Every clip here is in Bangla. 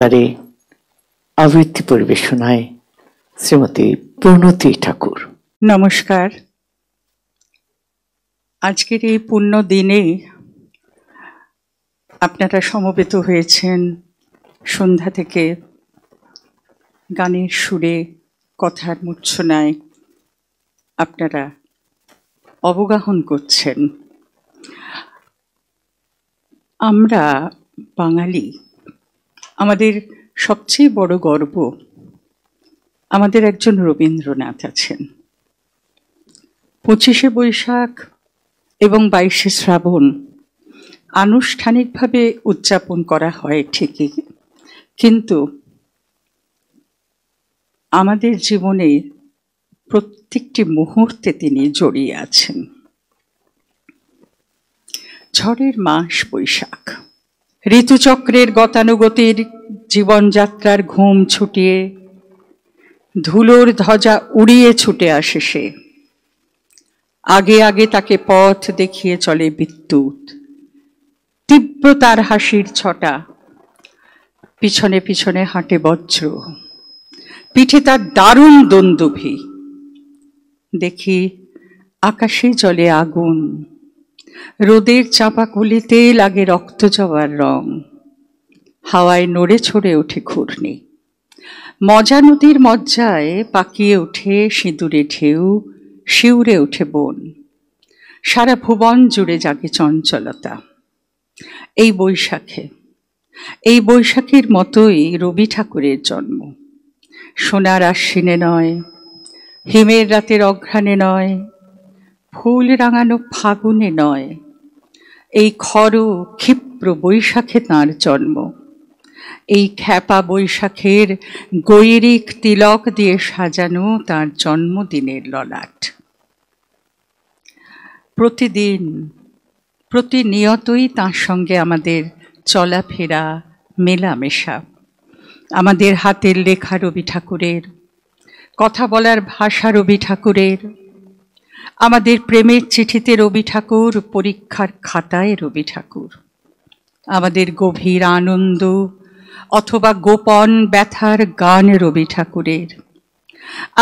পারে আবৃত্তি পরিবেশনায় শ্রীমতী প্রণতি ঠাকুর নমস্কার আজকের এই পূর্ণ দিনে আপনারা সমবেত হয়েছেন সন্ধ্যা থেকে গানের সুরে কথার মূর্ছনায় আপনারা অবগাহন করছেন আমরা বাঙালি আমাদের সবচেয়ে বড় গর্ব আমাদের একজন রবীন্দ্রনাথ আছেন পঁচিশে বৈশাখ এবং বাইশে শ্রাবণ আনুষ্ঠানিকভাবে উদযাপন করা হয় ঠিকই কিন্তু আমাদের জীবনে প্রত্যেকটি মুহূর্তে তিনি জড়িয়ে আছেন ঝড়ের মাস বৈশাখ ঋতুচক্রের গতানুগতির জীবনযাত্রার ঘুম ছুটিয়ে ধুলোর ধ্বজা উড়িয়ে ছুটে আসে সে আগে আগে তাকে পথ দেখিয়ে চলে বিদ্যুৎ তীব্র তার হাসির ছটা পিছনে পিছনে হাঁটে বজ্র পিঠে তার দারুণ দন্দুভি দেখি আকাশে চলে আগুন রোদের চাপা কুলিতে লাগে রক্ত জবার রং হাওয়ায় নড়ে ছড়ে ওঠে ঘূর্ণি মজা নদীর মজ্জায় পাকিয়ে ওঠে সিঁদুরে ঢেউ শিউরে ওঠে বন সারা ভুবন জুড়ে জাগে চঞ্চলতা এই বৈশাখে এই বৈশাখের মতোই রবি ঠাকুরের জন্ম সোনার আশ্বিনে নয় হিমের রাতের অঘ্রাণে নয় ফুল রাঙানো ফাগুনে নয় এই খর ক্ষিপ্র বৈশাখে তাঁর জন্ম এই খ্যাপা বৈশাখের গৈরিক তিলক দিয়ে সাজানো তার জন্মদিনের ললাট প্রতিদিন প্রতিনিয়তই তাঁর সঙ্গে আমাদের চলাফেরা মেলামেশা আমাদের হাতের লেখা রবি ঠাকুরের কথা বলার ভাষা রবি ঠাকুরের আমাদের প্রেমের চিঠিতে রবি ঠাকুর পরীক্ষার খাতায় রবি ঠাকুর আমাদের গভীর আনন্দ অথবা গোপন ব্যথার গান রবি ঠাকুরের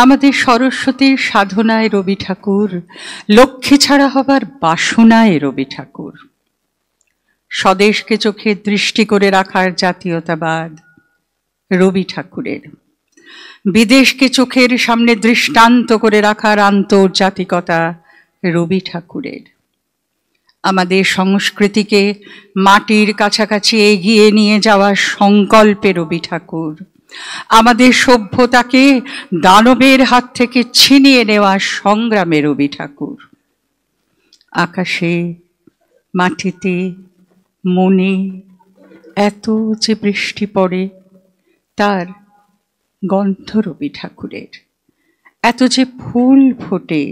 আমাদের সরস্বতীর সাধনায় রবি ঠাকুর লক্ষ্মী ছাড়া হবার বাসনায় রবি ঠাকুর স্বদেশকে চোখে দৃষ্টি করে রাখার জাতীয়তাবাদ রবি ঠাকুরের বিদেশকে চোখের সামনে দৃষ্টান্ত করে রাখার আন্তর্জাতিকতা রবি ঠাকুরের আমাদের সংস্কৃতিকে মাটির কাছাকাছি এগিয়ে নিয়ে যাওয়ার সংকল্পে রবি ঠাকুর আমাদের সভ্যতাকে দানবের হাত থেকে ছিনিয়ে নেওয়া সংগ্রামে রবি ঠাকুর আকাশে মাটিতে মনে এত যে বৃষ্টি পড়ে তার গন্ধরবি ঠাকুরের এত যে ফুল ফোটে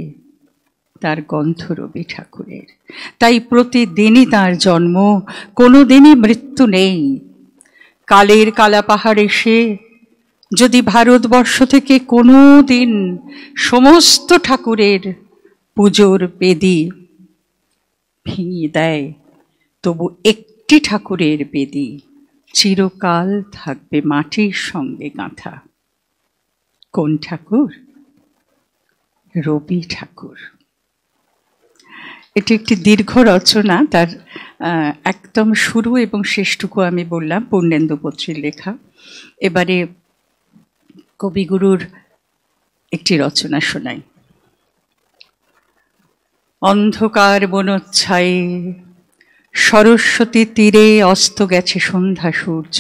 তার গন্ধরবি ঠাকুরের তাই প্রতিদিনই তার জন্ম কোনো দিনই মৃত্যু নেই কালের কালা পাহাড় এসে যদি ভারতবর্ষ থেকে কোনো দিন সমস্ত ঠাকুরের পুজোর বেদি ভেঙে দেয় তবু একটি ঠাকুরের বেদি চিরকাল থাকবে মাটির সঙ্গে গাঁথা কোন ঠাকুর রবি ঠাকুর এটি একটি দীর্ঘ রচনা তার একদম শুরু এবং শেষটুকু আমি বললাম পূর্ণেন্দুপত্রীর লেখা এবারে কবিগুরুর একটি রচনা শোনাই অন্ধকার বনোচ্ছায় সরস্বতী তীরে অস্ত গেছে সন্ধ্যা সূর্য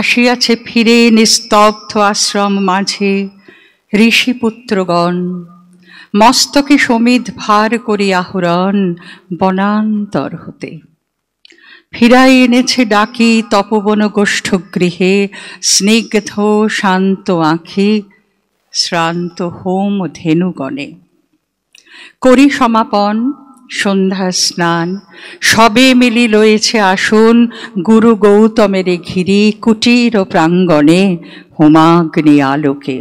আসিয়াছে ফিরে নিস্তব্ধ আশ্রম মাঝে ঋষিপুত্রগণ মস্তকে সমিত ভার করি আহরণ বনান্তর হতে ফিরাই এনেছে ডাকি তপবন গোষ্ঠ গৃহে স্নিগ্ধ শান্ত আঁখি শ্রান্ত হোম ধেনুগণে করি সমাপন সন্ধ্যা স্নান সবে মিলি লয়েছে আসন গুরু গৌতমের ঘিরি কুটির ও প্রাঙ্গণে হোমাগ্নি আলোকে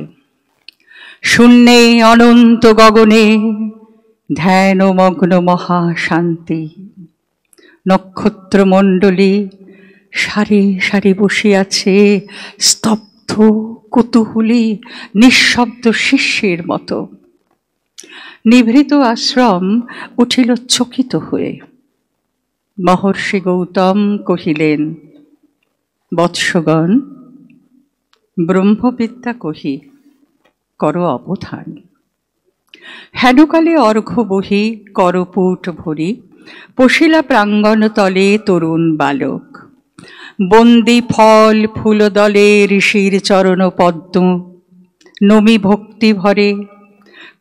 শূন্যে অনন্ত গগনে ধ্যান ধ্যানমগ্ন মহাশান্তি নক্ষত্রমণ্ডলী সারি সারি বসিয়াছে স্তব্ধ কুতুহুলি নিঃশব্দ শিষ্যের মতো নিভৃত আশ্রম উঠিল চকিত হয়ে মহর্ষি গৌতম কহিলেন বৎসগণ ব্রহ্মবিদ্যা কহি কর অবধান হেনকালে অর্ঘ্য বহি করপুট ভরি পশিলা প্রাঙ্গণ তলে তরুণ বালক বন্দি ফল ফুলদলে ঋষির চরণ পদ্ম নমি ভক্তি ভরে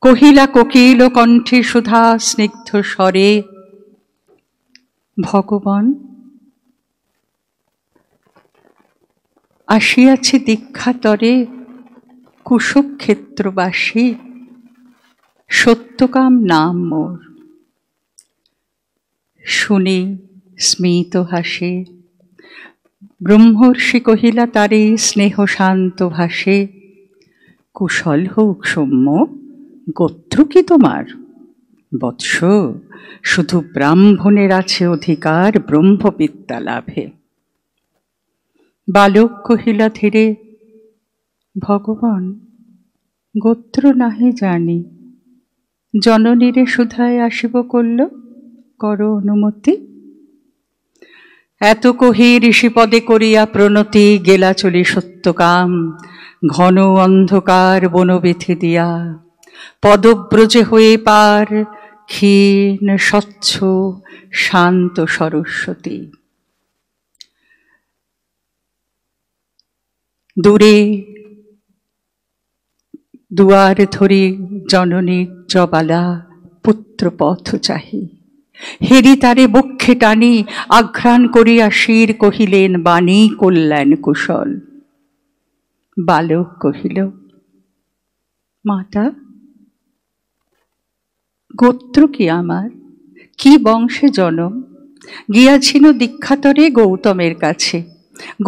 কহিলা কোকিল কণ্ঠে সুধা স্নিগ্ধ স্বরে ভগবান আসিয়াছে দীক্ষাতরে কুশক্ষেত্রবাসী সত্যকাম নাম মোর শুনি স্মিত হাসে ব্রহ্মর্ষি কহিলা তারে স্নেহ শান্ত ভাসে কুশল হোক সৌম্য গোত্র কি তোমার বৎস শুধু ব্রাহ্মণের আছে অধিকার ব্রহ্মবিদ্যা লাভে বালক কহিলা ধীরে ভগবান গোত্র নাহে জানি জননীরে সুধায় আসিব করল কর অনুমতি এত কহি ঋষিপদে করিয়া প্রণতি গেলা চলি সত্যকাম ঘন অন্ধকার বনবিথি দিয়া পদব্রজে হয়ে পার ক্ষীণ স্বচ্ছ শান্ত সরস্বতী দূরে দুয়ার ধরে জননী জবালা পুত্র পথ চাহি হেরি তারে বক্ষে টানি আঘ্রাণ করিয়া শির কহিলেন বাণী কল্যাণ কুশল বালক কহিল মাতা গোত্র কি আমার কি বংশে জনম গিয়াছিল দীক্ষাতরে গৌতমের কাছে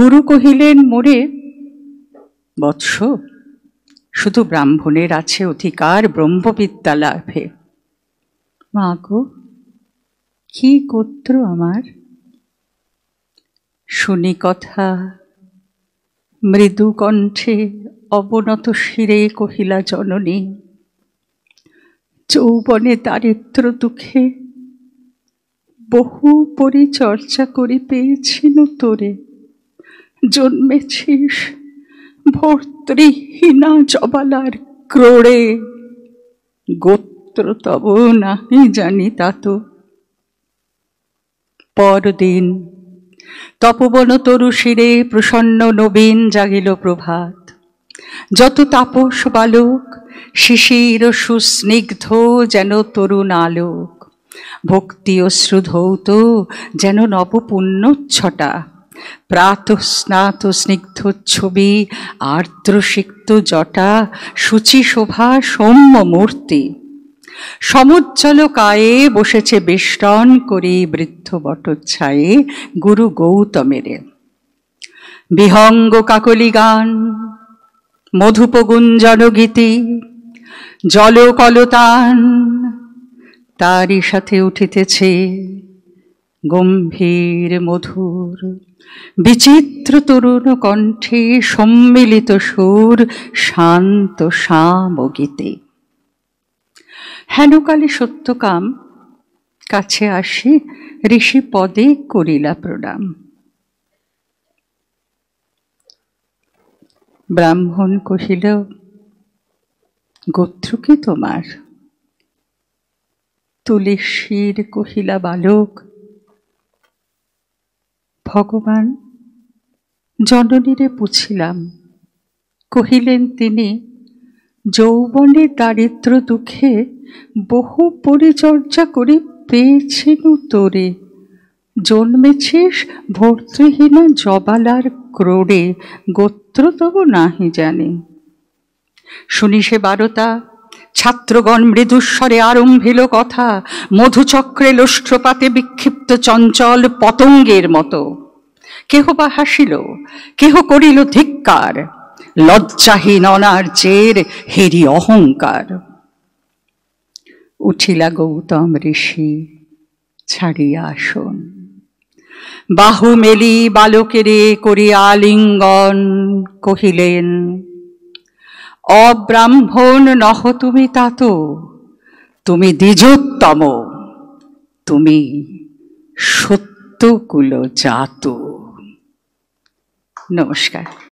গুরু কহিলেন মোরে বৎস শুধু ব্রাহ্মণের আছে অধিকার ব্রহ্মবিদ্যা লাভে মা গো কি গোত্র আমার শুনি কথা মৃদু কণ্ঠে অবনত শিরে কহিলা জননী যৌবনে দারিদ্র দুঃখে বহু পরিচর্যা করে ন তোরে জন্মেছিস ভর্তৃহীনা জবালার ক্রোড়ে গোত্র তব নাহি জানি তা তো পরদিন তপবন তরু শিরে প্রসন্ন নবীন জাগিল প্রভাত যত তাপস বালক শিশির সুস্নিগ্ধ যেন তরুণ আলোক ভক্তি অশ্রুধৌত যেন নবপুণ্যচ্ছটা স্নাত স্নিগ্ধ ছবি আর্দ্রসিক্ত জটা সূচি শোভা সৌম্য মূর্তি সমুজ্জ্বল কায়ে বসেছে বেষ্টন করি বৃদ্ধ বটচ্ছায়ে গুরু গৌতমেরে বিহঙ্গ কাকলি গান মধুপগুঞ্জনগীতি জলকলতান তারই সাথে উঠিতেছে গম্ভীর মধুর বিচিত্র তরুণ কণ্ঠে সম্মিলিত সুর শান্ত শাম গীতে হেনকালে সত্যকাম কাছে আসি ঋষি পদে করিলা প্রণাম ব্রাহ্মণ কহিল গোত্র কি তোমার তুলেশীর কহিলা বালক ভগবান জননীরে পুছিলাম কহিলেন তিনি যৌবনে দারিদ্র দুঃখে বহু পরিচর্যা করে পেয়েছেন তোরে জন্মেছিস ভর্তহীন জবালার ক্রোড়ে গোত্র তবু নাহি জানে শুনি সে বারতা ছাত্রগণ মৃদুস্বরে আরম্ভিল কথা মধুচক্রে লোষ্ট্রপাতে বিক্ষিপ্ত চঞ্চল পতঙ্গের মতো কেহ বা হাসিল কেহ করিল ধিক্কার লজ্জাহীন অনার্যের হেরি অহংকার উঠিলা গৌতম ঋষি ছাড়িয়া আসন বাহু মেলি বালকেরে করিয়া লিঙ্গন কহিলেন অব্রাহ্মণ নহ তুমি তাত তুমি দ্বিজোত্তম তুমি সত্যকুল জাত নমস্কার